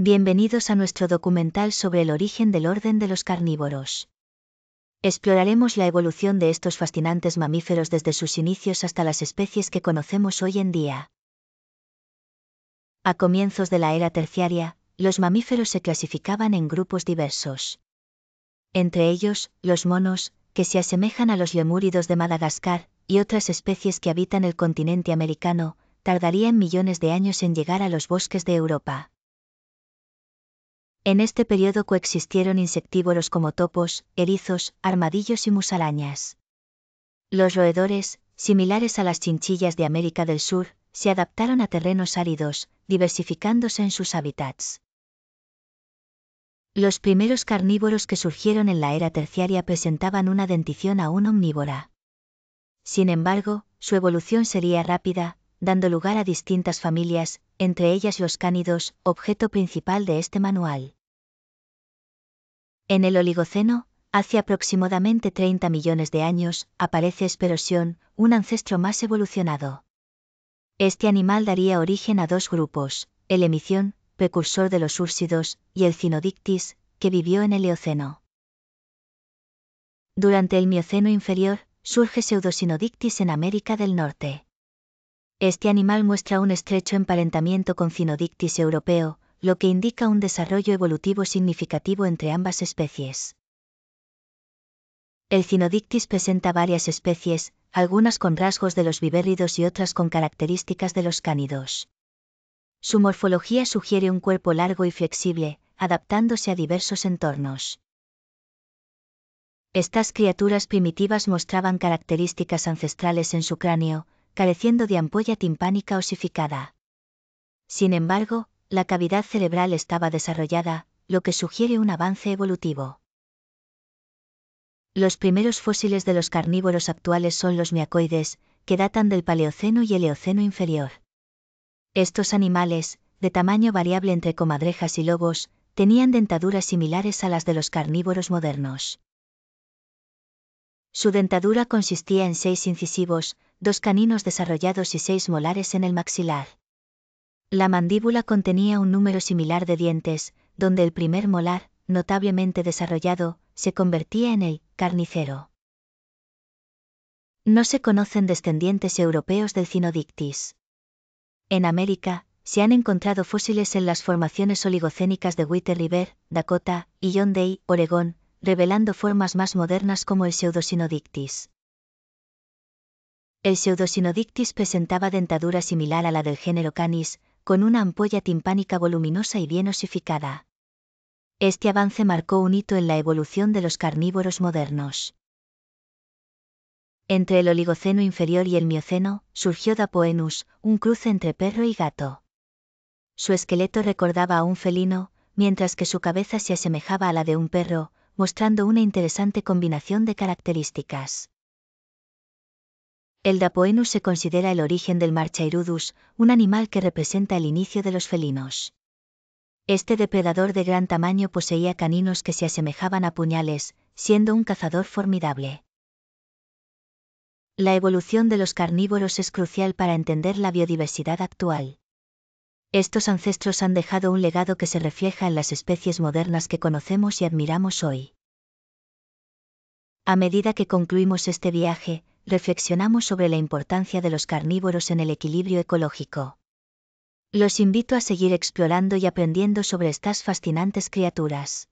Bienvenidos a nuestro documental sobre el origen del orden de los carnívoros. Exploraremos la evolución de estos fascinantes mamíferos desde sus inicios hasta las especies que conocemos hoy en día. A comienzos de la era terciaria, los mamíferos se clasificaban en grupos diversos. Entre ellos, los monos, que se asemejan a los lemúridos de Madagascar, y otras especies que habitan el continente americano, tardarían millones de años en llegar a los bosques de Europa. En este periodo coexistieron insectívoros como topos, erizos, armadillos y musarañas. Los roedores, similares a las chinchillas de América del Sur, se adaptaron a terrenos áridos, diversificándose en sus hábitats. Los primeros carnívoros que surgieron en la era terciaria presentaban una dentición aún omnívora. Sin embargo, su evolución sería rápida, dando lugar a distintas familias, entre ellas los cánidos, objeto principal de este manual. En el Oligoceno, hace aproximadamente 30 millones de años, aparece Esperosión, un ancestro más evolucionado. Este animal daría origen a dos grupos, el Emisión, precursor de los Úrsidos, y el Cinodictis, que vivió en el Eoceno. Durante el Mioceno inferior, surge Pseudosinodictis en América del Norte. Este animal muestra un estrecho emparentamiento con Cinodictis europeo, lo que indica un desarrollo evolutivo significativo entre ambas especies. El Cynodictis presenta varias especies, algunas con rasgos de los vivérridos y otras con características de los cánidos. Su morfología sugiere un cuerpo largo y flexible, adaptándose a diversos entornos. Estas criaturas primitivas mostraban características ancestrales en su cráneo, careciendo de ampolla timpánica osificada. Sin embargo, la cavidad cerebral estaba desarrollada, lo que sugiere un avance evolutivo. Los primeros fósiles de los carnívoros actuales son los miacoides, que datan del Paleoceno y el Eoceno inferior. Estos animales, de tamaño variable entre comadrejas y lobos, tenían dentaduras similares a las de los carnívoros modernos. Su dentadura consistía en seis incisivos, dos caninos desarrollados y seis molares en el maxilar. La mandíbula contenía un número similar de dientes, donde el primer molar, notablemente desarrollado, se convertía en el carnicero. No se conocen descendientes europeos del Cynodictis. En América, se han encontrado fósiles en las formaciones oligocénicas de Witter River, Dakota, y John Day, Oregón, revelando formas más modernas como el Pseudosinodictis. El Pseudosinodictis presentaba dentadura similar a la del género Canis, con una ampolla timpánica voluminosa y bien osificada. Este avance marcó un hito en la evolución de los carnívoros modernos. Entre el Oligoceno inferior y el Mioceno, surgió Dapoenus, un cruce entre perro y gato. Su esqueleto recordaba a un felino, mientras que su cabeza se asemejaba a la de un perro, mostrando una interesante combinación de características. El Dapoenus se considera el origen del Marchairudus, un animal que representa el inicio de los felinos. Este depredador de gran tamaño poseía caninos que se asemejaban a puñales, siendo un cazador formidable. La evolución de los carnívoros es crucial para entender la biodiversidad actual. Estos ancestros han dejado un legado que se refleja en las especies modernas que conocemos y admiramos hoy. A medida que concluimos este viaje, reflexionamos sobre la importancia de los carnívoros en el equilibrio ecológico. Los invito a seguir explorando y aprendiendo sobre estas fascinantes criaturas.